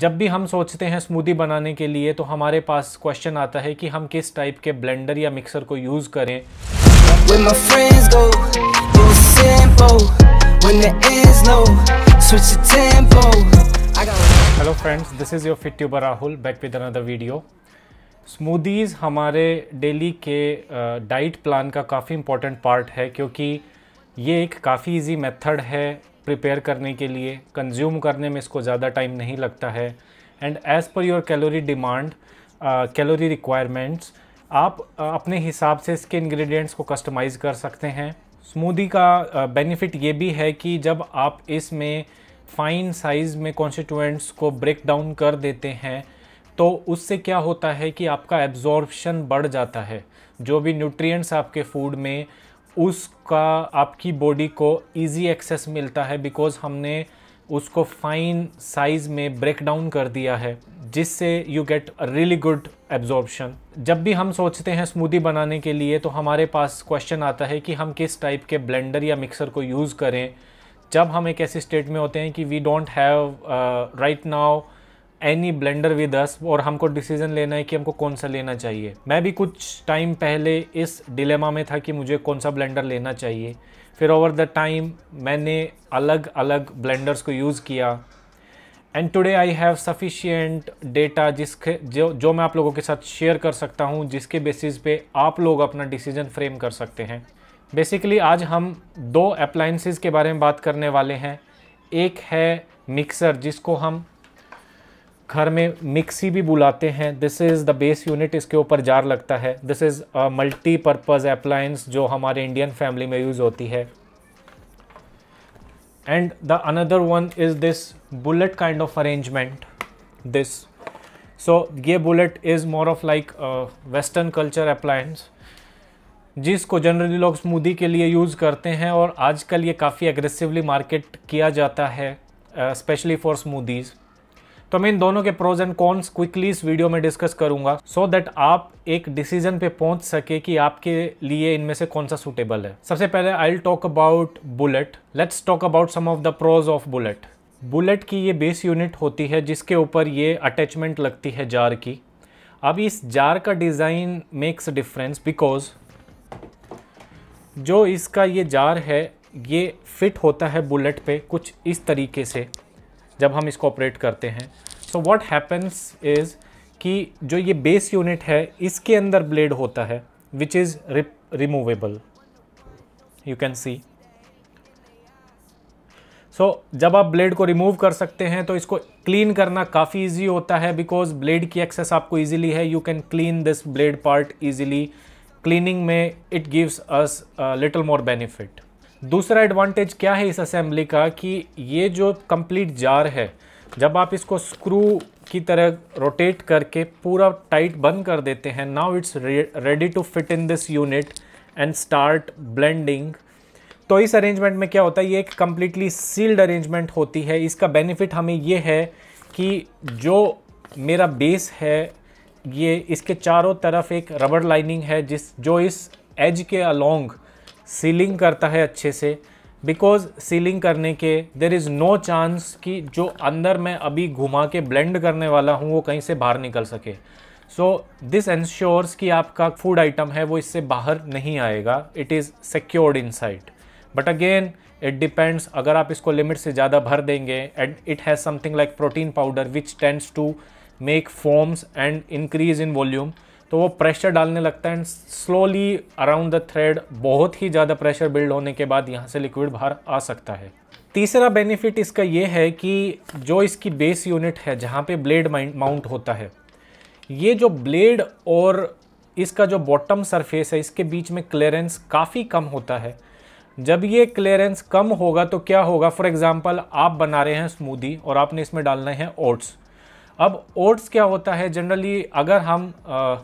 जब भी हम सोचते हैं स्मूदी बनाने के लिए तो हमारे पास क्वेश्चन आता है कि हम किस टाइप के ब्लेंडर या मिक्सर को यूज़ करें hello friends this is your fit tuber Rahul back with another video smoothies हमारे डेली के डाइट प्लान का काफ़ी इंपॉर्टेंट पार्ट है क्योंकि ये एक काफ़ी इजी मेथड है प्रिपेयर करने के लिए कंज्यूम करने में इसको ज़्यादा टाइम नहीं लगता है and as per your calorie demand calorie requirements आप uh, अपने हिसाब से इसके इंग्रेडिएंट्स को कस्टमाइज़ कर सकते हैं स्मूदी का बेनिफिट uh, ये भी है कि जब आप इसमें फ़ाइन साइज़ में कॉन्स्टिट्यूएंट्स को ब्रेक डाउन कर देते हैं तो उससे क्या होता है कि आपका एब्जॉर्बशन बढ़ जाता है जो भी न्यूट्रिएंट्स आपके फूड में उसका आपकी बॉडी को इजी एक्सेस मिलता है बिकॉज हमने उसको फाइन साइज में ब्रेक डाउन कर दिया है जिससे you get really good absorption जब भी हम सोचते हैं स्मूदी बनाने के लिए तो हमारे पास क्वेश्चन आता है कि हम किस टाइप के ब्लेंडर या मिक्सर को यूज़ करें जब हम एक ऐसे स्टेट में होते हैं कि we don't have right now any blender with us और हमको डिसीजन लेना है कि हमको कौन सा लेना चाहिए मैं भी कुछ टाइम पहले इस डिलेमा में था कि मुझे कौन सा ब्लेंडर लेना चाहिए फिर ओवर द टाइम मैंने अलग अलग ब्लेंडर्स को यूज़ किया and today I have sufficient data जिसके जो जो मैं आप लोगों के साथ शेयर कर सकता हूँ जिसके बेसिस पे आप लोग अपना डिसीजन फ्रेम कर सकते हैं बेसिकली आज हम दो अप्लाइंसिस के बारे में बात करने वाले हैं एक है मिक्सर जिसको हम घर में मिक्सी भी बुलाते हैं this is the base unit इसके ऊपर जार लगता है दिस इज़ मल्टीपर्पज़ अप्लायंस जो हमारे इंडियन फैमिली में यूज़ होती है and the another one is this bullet kind of arrangement this so ये bullet is more of like western culture appliance जिसको जनरली लोग स्मूदी के लिए यूज़ करते हैं और आजकल ये काफ़ी एग्रेसिवली मार्केट किया जाता है स्पेशली फॉर स्मूदीज़ तो मैं इन दोनों के प्रोज एंड कॉन्स क्विकली इस वीडियो में डिस्कस करूंगा सो so दैट आप एक डिसीजन पे पहुंच सके कि आपके लिए इनमें से कौन सा सुटेबल है सबसे पहले I talk about bullet let's talk about some of the pros of bullet bullet की ये बेस यूनिट होती है जिसके ऊपर ये अटैचमेंट लगती है जार की अब इस जार का डिज़ाइन मेक्स डिफरेंस बिकॉज जो इसका ये जार है ये फिट होता है बुलेट पे कुछ इस तरीके से जब हम इसको ऑपरेट करते हैं सो वॉट हैपन्स इज़ कि जो ये बेस यूनिट है इसके अंदर ब्लेड होता है which is removable you can see so जब आप ब्लेड को रिमूव कर सकते हैं तो इसको क्लीन करना काफ़ी इजी होता है बिकॉज ब्लेड की एक्सेस आपको इजीली है you can clean this blade part easily cleaning में it gives us little more benefit दूसरा एडवांटेज क्या है इस असेंबली का कि ये जो कंप्लीट जार है जब आप इसको स्क्रू की तरह रोटेट करके पूरा टाइट बंद कर देते हैं now it's ready to fit in this unit and start blending तो इस अरेंजमेंट में क्या होता है ये एक कम्प्लीटली सील्ड अरेंजमेंट होती है इसका बेनिफिट हमें ये है कि जो मेरा बेस है ये इसके चारों तरफ एक रबड़ लाइनिंग है जिस जो इस एज के अलोंग सीलिंग करता है अच्छे से बिकॉज सीलिंग करने के देर इज़ नो चांस कि जो अंदर मैं अभी घुमा के ब्लेंड करने वाला हूँ वो कहीं से बाहर निकल सके सो दिस एंश्योर्स कि आपका फूड आइटम है वो इससे बाहर नहीं आएगा it is secured inside but again it depends अगर आप इसको लिमिट से ज़्यादा भर देंगे and it has something like protein powder which tends to make foams and increase in volume तो वो प्रेशर डालने लगता है and slowly around the thread बहुत ही ज़्यादा प्रेशर बिल्ड होने के बाद यहाँ से लिक्विड बाहर आ सकता है तीसरा बेनिफिट इसका ये है कि जो इसकी बेस यूनिट है जहाँ पे ब्लेड माउंट होता है ये जो ब्लेड और इसका जो बॉटम सरफेस है इसके बीच में क्लियरेंस काफ़ी कम होता है जब ये क्लियरेंस कम होगा तो क्या होगा फॉर एग्ज़ाम्पल आप बना रहे हैं स्मूदी और आपने इसमें डालना है ओट्स अब ओट्स क्या होता है जनरली अगर हम आ,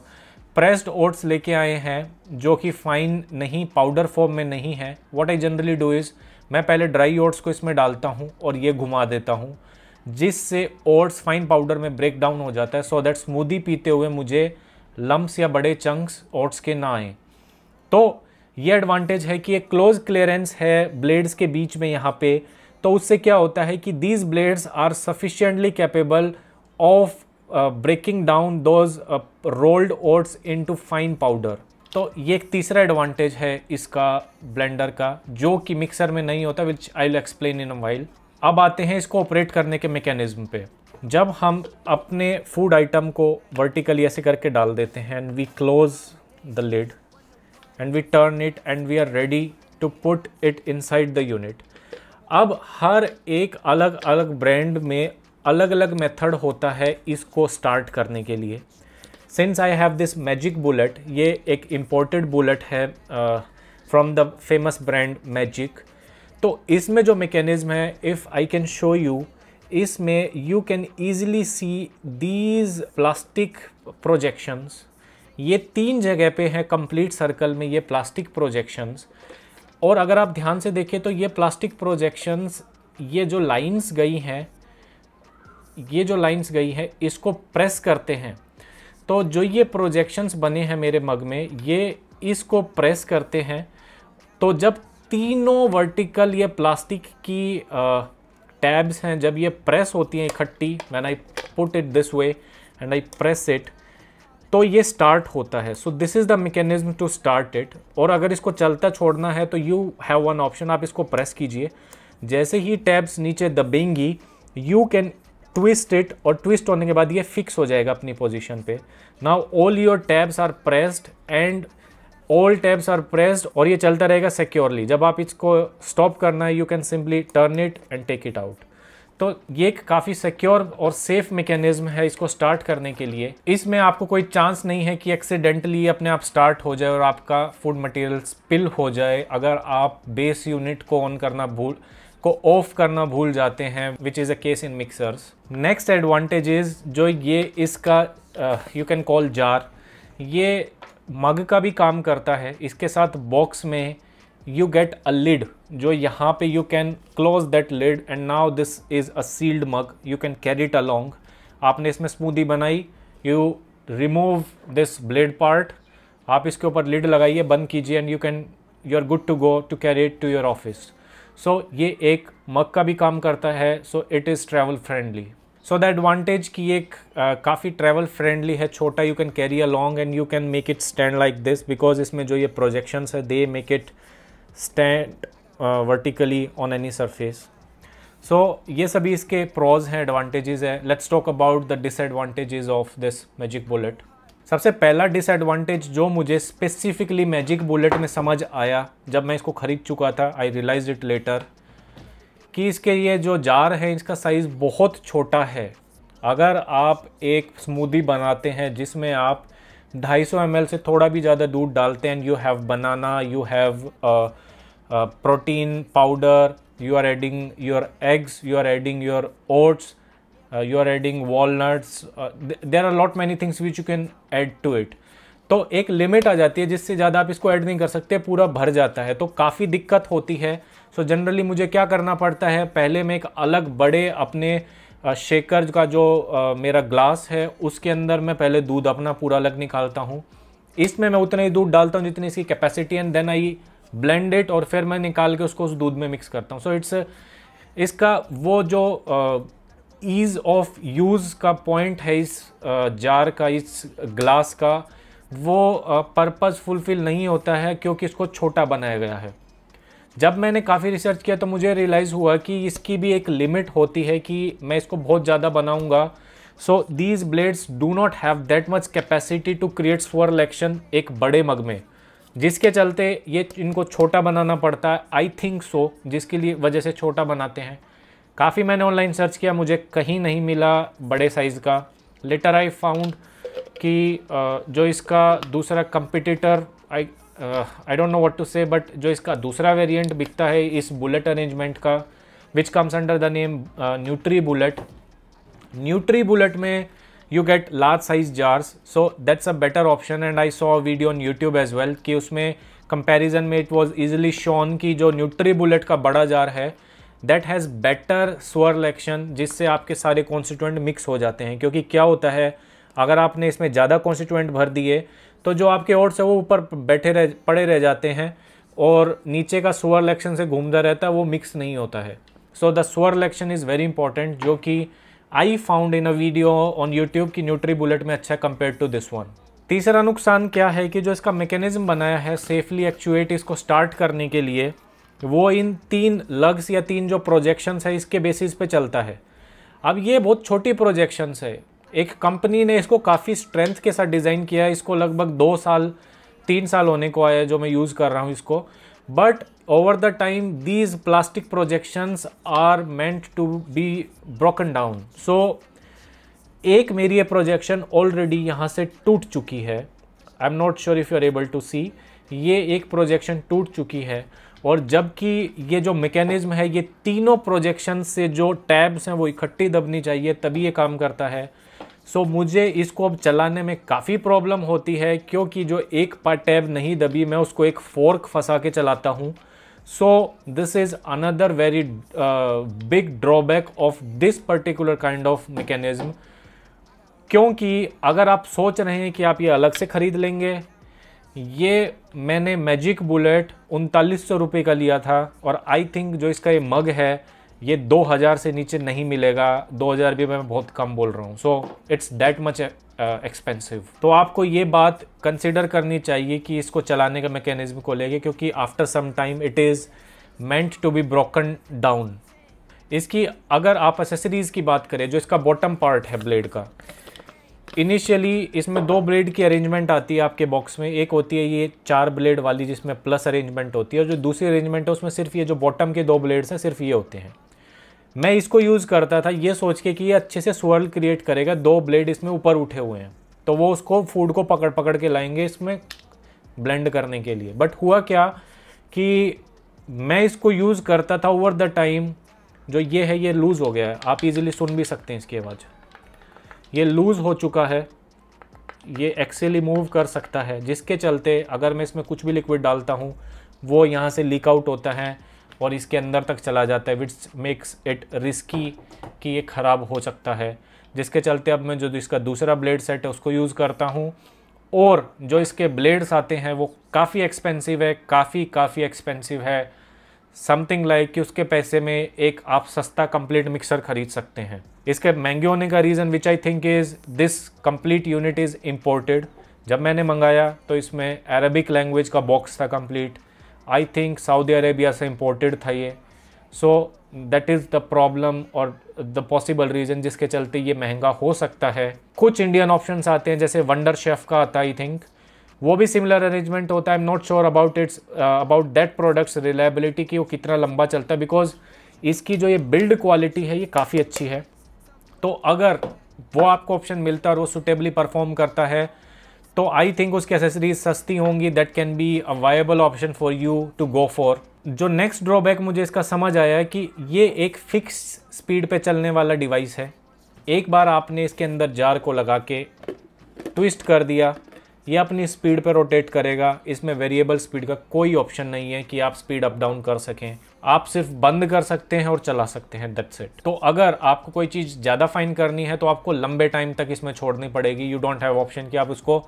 प्रेस्ड ओट्स लेके आए हैं जो कि फाइन नहीं पाउडर फॉर्म में नहीं है what I generally do is मैं पहले ड्राई ओट्स को इसमें डालता हूँ और ये घुमा देता हूँ जिससे ओट्स फाइन पाउडर में ब्रेक डाउन हो जाता है सो दैट स्मूदी पीते हुए मुझे लम्ब्स या बड़े चंक्स ओट्स के ना आए तो ये एडवांटेज है कि एक क्लोज क्लियरेंस है ब्लेड्स के बीच में यहाँ पे तो उससे क्या होता है कि these blades are sufficiently capable of breaking down those rolled oats into fine powder तो ये एक तीसरा एडवांटेज है इसका ब्लेंडर का जो कि मिक्सर में नहीं होता which I will explain in a while अब आते हैं इसको ऑपरेट करने के मेकेनिज़्म पे जब हम अपने फूड आइटम को वर्टिकली ऐसे करके डाल देते हैं and we close the lid and we turn it and we are ready to put it inside the unit अब हर एक अलग अलग ब्रांड में अलग अलग मेथड होता है इसको स्टार्ट करने के लिए since I have this magic bullet ये एक इम्पोर्टेड बुलेट है from the famous brand magic तो इसमें जो मेकेनिज़्म है if I can show you इसमें you can easily see these plastic projections ये तीन जगह पे हैं कंप्लीट सर्कल में ये प्लास्टिक प्रोजेक्शंस और अगर आप ध्यान से देखें तो ये प्लास्टिक प्रोजेक्शंस ये जो लाइंस गई हैं ये जो लाइंस गई है इसको प्रेस करते हैं तो जो ये प्रोजेक्शंस बने हैं मेरे मग में ये इसको प्रेस करते हैं तो जब तीनों वर्टिकल ये प्लास्टिक की टैब्स हैं जब ये प्रेस होती हैं इकट्ठी मैन I put it this way and I press it तो ये स्टार्ट होता है so this is the mechanism to start it और अगर इसको चलता छोड़ना है तो यू हैव वन ऑप्शन आप इसको प्रेस कीजिए जैसे ही टैब्स नीचे दबेंगी यू कैन ट्विस्ट इट और ट्विस्ट होने के बाद ये फिक्स हो जाएगा अपनी पोजीशन पे now all your tabs are pressed and all tabs are pressed और ये चलता रहेगा सिक्योरली जब आप इसको स्टॉप करना है you can simply turn it and take it out तो ये एक काफ़ी सिक्योर और सेफ मैकेनिज्म है इसको स्टार्ट करने के लिए इसमें आपको कोई चांस नहीं है कि एक्सीडेंटली अपने आप स्टार्ट हो जाए और आपका फूड मटेरियल स्पिल हो जाए अगर आप बेस यूनिट को ऑन करना भूल को ऑफ करना भूल जाते हैं which is a case in mixers next advantage is जो ये इसका यू कैन कॉल जार ये मग का भी काम करता है इसके साथ बॉक्स में यू गेट अ लिड जो यहाँ पे you can close that lid and now this is a sealed mug you can carry it along आपने इसमें स्मूदी बनाई you remove this blade part आप इसके ऊपर लिड लगाइए बंद कीजिए and you can you are good to go to carry it to your office so ये एक मग का भी काम करता है so it is travel friendly so the advantage कि एक काफ़ी ट्रैवल फ्रेंडली है छोटा you can carry a long and you can make it stand like this because इसमें जो ये प्रोजेक्शंस है they make it stand vertically on any surface so ये सभी इसके प्रॉज हैं एडवांटेजेस है let's talk about the disadvantages of this magic Bullet सबसे पहला डिसएडवांटेज जो मुझे स्पेसिफिकली मैजिक बुलेट में समझ आया जब मैं इसको ख़रीद चुका था आई रियलाइज इट लेटर कि इसके ये जो जार है इसका साइज़ बहुत छोटा है अगर आप एक स्मूदी बनाते हैं जिसमें आप 250 सौ से थोड़ा भी ज़्यादा दूध डालते हैं you have banana you have protein powder you are adding your eggs you are adding your oats uh, you are adding walnuts uh, th there are lot many things which you can add to it तो एक limit आ जाती है जिससे ज़्यादा आप इसको add नहीं कर सकते पूरा भर जाता है तो काफ़ी दिक्कत होती है सो so जनरली मुझे क्या करना पड़ता है पहले मैं एक अलग बड़े अपने शेकर uh, का जो uh, मेरा ग्लास है उसके अंदर मैं पहले दूध अपना पूरा अलग निकालता हूँ इसमें मैं उतना ही दूध डालता हूँ जितनी इसकी capacity and then I blend it और फिर मैं निकाल के उसको उस दूध में मिक्स करता हूँ सो इट्स इसका वो जो uh, ईज़ ऑफ यूज़ का पॉइंट है इस जार का इस ग्लास का वो पर्पज़ फुलफ़िल नहीं होता है क्योंकि इसको छोटा बनाया गया है जब मैंने काफ़ी रिसर्च किया तो मुझे रियलाइज़ हुआ कि इसकी भी एक लिमिट होती है कि मैं इसको बहुत ज़्यादा बनाऊँगा so these blades do not have that much capacity to create swirl action एक बड़े मग में जिसके चलते ये इनको छोटा बनाना पड़ता है आई थिंक सो जिसके लिए वजह से छोटा बनाते हैं काफ़ी मैंने ऑनलाइन सर्च किया मुझे कहीं नहीं मिला बड़े साइज़ का लेटर आई फाउंड कि जो इसका दूसरा competitor I I don't know what to say but जो इसका दूसरा वेरिएंट बिकता है इस बुलेट अरेंजमेंट का which comes under the name Nutri Bullet Nutri Bullet में you get large size jars so that's a better option and I saw video on YouTube as well कि उसमें कंपेरिजन में it was easily Shawn कि जो nutri bullet का बड़ा jar है that has better swirl action जिससे आपके सारे कॉन्स्टिट्यूंट मिक्स हो जाते हैं क्योंकि क्या होता है अगर आपने इसमें ज़्यादा कॉन्स्टिट्यूंट भर दिए तो जो आपके ओट्स हैं वो ऊपर बैठे रह पड़े रह जाते हैं और नीचे का स्वर लेक्शन से घूमता रहता है वो मिक्स नहीं होता है सो द स्वर लेक्शन इज़ वेरी इंपॉर्टेंट जो कि I found in a video on YouTube की न्यूट्री बुलेट में अच्छा कंपेयर टू दिस वन तीसरा नुकसान क्या है कि जो इसका मैकेनिज्म बनाया है सेफली एक्चुएट इसको स्टार्ट करने के लिए वो इन तीन लग्स या तीन जो प्रोजेक्शंस है इसके बेसिस पे चलता है अब ये बहुत छोटी प्रोजेक्शंस है एक कंपनी ने इसको काफ़ी स्ट्रेंथ के साथ डिज़ाइन किया है इसको लगभग दो साल तीन साल होने को आया जो मैं यूज़ कर रहा हूँ इसको but over the time these plastic projections are meant to be broken down so एक मेरी ये प्रोजेक्शन ऑलरेडी यहाँ से टूट चुकी है I am not sure if you are able to see ये एक प्रोजेक्शन टूट चुकी है और जबकि ये जो मेकेनिज़्म है ये तीनों प्रोजेक्शन से जो टैब्स हैं वो इकट्ठी दबनी चाहिए तभी ये काम करता है सो so, मुझे इसको अब चलाने में काफ़ी प्रॉब्लम होती है क्योंकि जो एक पार टैब नहीं दबी मैं उसको एक फोर्क फंसा के चलाता हूँ so this is another very big drawback of this particular kind of mechanism क्योंकि अगर आप सोच रहे हैं कि आप ये अलग से ख़रीद लेंगे ये मैंने मैजिक बुलेट उनतालीस सौ रुपये का लिया था और आई थिंक जो इसका ये मग है ये 2000 से नीचे नहीं मिलेगा 2000 भी मैं बहुत कम बोल रहा हूँ so it's that much expensive तो आपको ये बात कंसिडर करनी चाहिए कि इसको चलाने का मैकेनिज्म को लेके क्योंकि after some time it is meant to be broken down इसकी अगर आप एसेसरीज़ की बात करें जो इसका बॉटम पार्ट है ब्लेड का इनिशियली इसमें दो ब्लेड की अरेंजमेंट आती है आपके बॉक्स में एक होती है ये चार ब्लेड वाली जिसमें प्लस अरेंजमेंट होती है और जो दूसरी अरेंजमेंट है उसमें सिर्फ ये जो बॉटम के दो ब्लेड्स हैं सिर्फ ये होते हैं मैं इसको यूज़ करता था ये सोच के कि ये अच्छे से स्वर्ल क्रिएट करेगा दो ब्लेड इसमें ऊपर उठे हुए हैं तो वो उसको फूड को पकड़ पकड़ के लाएंगे इसमें ब्लेंड करने के लिए बट हुआ क्या कि मैं इसको यूज़ करता था ओवर द टाइम जो ये है ये लूज़ हो गया है आप इजीली सुन भी सकते हैं इसकी आवाज़ ये लूज़ हो चुका है ये एक्सेली मूव कर सकता है जिसके चलते अगर मैं इसमें कुछ भी लिक्विड डालता हूँ वो यहाँ से लीक आउट होता है और इसके अंदर तक चला जाता है विट्स मेक्स इट रिस्की कि ये ख़राब हो सकता है जिसके चलते अब मैं जो इसका दूसरा ब्लेड सेट है उसको यूज़ करता हूँ और जो इसके ब्लेड्स आते हैं वो काफ़ी एक्सपेंसिव है काफ़ी काफ़ी एक्सपेंसिव है समथिंग लाइक like कि उसके पैसे में एक आप सस्ता कंप्लीट मिक्सर ख़रीद सकते हैं इसके महंगे होने का reason which I think is this complete unit is imported जब मैंने मंगाया तो इसमें अरबिक लैंग्वेज का बॉक्स था complete I think Saudi Arabia से इम्पोर्टेड था ये so that is the problem और द पॉसिबल रीज़न जिसके चलते ये महंगा हो सकता है कुछ इंडियन ऑप्शंस आते हैं जैसे वंडर शेफ़ का आता आई थिंक वो भी सिमिलर अरेंजमेंट होता है I am not sure about its about that product's reliability की वो कितना लंबा चलता है बिकॉज इसकी जो ये बिल्ड क्वालिटी है ये काफ़ी अच्छी है तो अगर वो आपको ऑप्शन मिलता और वो सुटेबली परफॉर्म करता है तो आई थिंक उसकी एसेसरीज सस्ती होंगी that can be a viable option for you to go for जो नेक्स्ट ड्रॉबैक मुझे इसका समझ आया है कि ये एक फिक्स स्पीड पे चलने वाला डिवाइस है एक बार आपने इसके अंदर जार को लगा के ट्विस्ट कर दिया ये अपनी स्पीड पर रोटेट करेगा इसमें वेरिएबल स्पीड का कोई ऑप्शन नहीं है कि आप स्पीड अप डाउन कर सकें आप सिर्फ बंद कर सकते हैं और चला सकते हैं दैट्स इट तो अगर आपको कोई चीज़ ज़्यादा फाइन करनी है तो आपको लंबे टाइम तक इसमें छोड़नी पड़ेगी यू डोंट हैव ऑप्शन कि आप उसको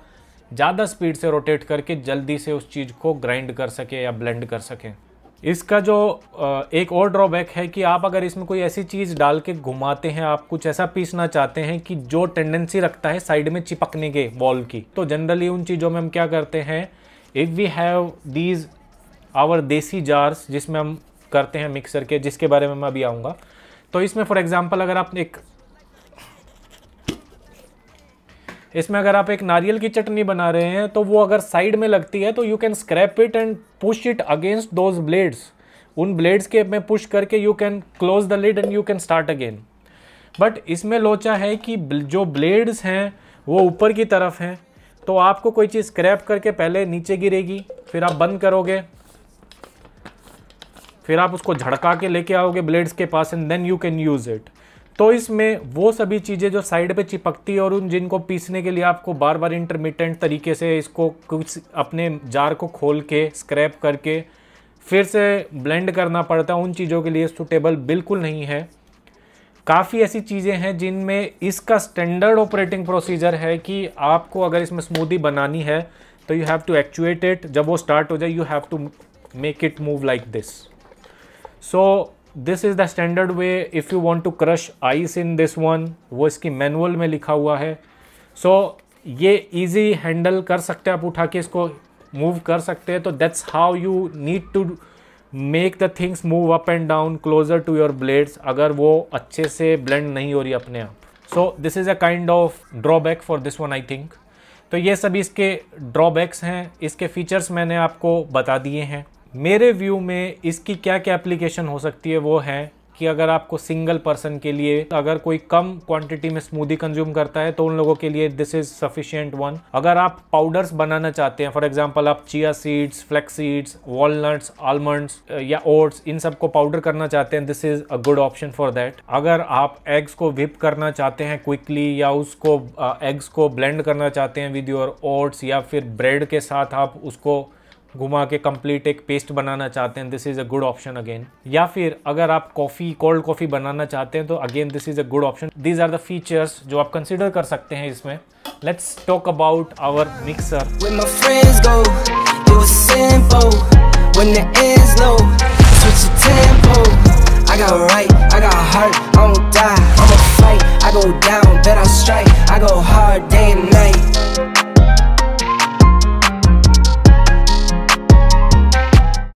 ज़्यादा स्पीड से रोटेट करके जल्दी से उस चीज़ को ग्राइंड कर सकें या ब्लेंड कर सकें इसका जो एक और ड्रॉबैक है कि आप अगर इसमें कोई ऐसी चीज़ डाल के घुमाते हैं आप कुछ ऐसा पीसना चाहते हैं कि जो टेंडेंसी रखता है साइड में चिपकने के वॉल की तो जनरली उन चीज़ों में हम क्या करते हैं if we have these our desi jars जिसमें हम करते हैं मिक्सर के जिसके बारे में मैं अभी आऊँगा तो इसमें फॉर एग्ज़ाम्पल अगर आप एक इसमें अगर आप एक नारियल की चटनी बना रहे हैं तो वो अगर साइड में लगती है तो you can scrape it and push it against those blades उन ब्लेड्स के में पुश करके you can close the lid and you can start again but इसमें लोचा है कि जो ब्लेड्स हैं वो ऊपर की तरफ हैं तो आपको कोई चीज़ स्क्रैप करके पहले नीचे गिरेगी फिर आप बंद करोगे फिर आप उसको झड़का के लेके आओगे ब्लेड्स के पास and then you can use it तो इसमें वो सभी चीज़ें जो साइड पे चिपकती है और उन जिनको पीसने के लिए आपको बार बार इंटरमीडियंट तरीके से इसको कुछ अपने जार को खोल के स्क्रैप करके फिर से ब्लेंड करना पड़ता है उन चीज़ों के लिए सुटेबल बिल्कुल नहीं है काफ़ी ऐसी चीज़ें हैं जिनमें इसका स्टैंडर्ड ऑपरेटिंग प्रोसीजर है कि आपको अगर इसमें स्मूदी बनानी है तो you have to actuate it जब वो स्टार्ट हो जाए you have to make it move like this so this is the standard way if you want to crush ice in this one वो इसकी मैनुअल में लिखा हुआ है सो so, ये इजी हैंडल कर सकते हैं आप उठा के इसको मूव कर सकते हैं तो that's how you need to make the things move up and down closer to your blades अगर वो अच्छे से ब्लेंड नहीं हो रही अपने आप so this is a kind of drawback for this one I think तो ये सभी इसके ड्रॉबैक्स हैं इसके फीचर्स मैंने आपको बता दिए हैं मेरे व्यू में इसकी क्या क्या एप्लीकेशन हो सकती है वो है कि अगर आपको सिंगल पर्सन के लिए अगर कोई कम क्वांटिटी में स्मूदी कंज्यूम करता है तो उन लोगों के लिए दिस इज सफिशियंट वन अगर आप पाउडर्स बनाना चाहते हैं फॉर एग्जाम्पल आप chia seeds flax seeds walnuts almonds या ओट्स इन सबको पाउडर करना चाहते हैं this is a good option for that अगर आप एग्स को विप करना चाहते हैं क्विकली या उसको एग्स को ब्लेंड करना चाहते हैं विद योर ओट्स या फिर ब्रेड के साथ आप उसको घुमा के कंप्लीट एक पेस्ट बनाना चाहते हैं this is a good option again या फिर अगर आप कॉफ़ी कोल्ड कॉफ़ी बनाना चाहते हैं तो again this is a good option these are the features जो आप कंसिडर कर सकते हैं इसमें let's talk about our mixer I go down, bet I strike, I go hard day and night.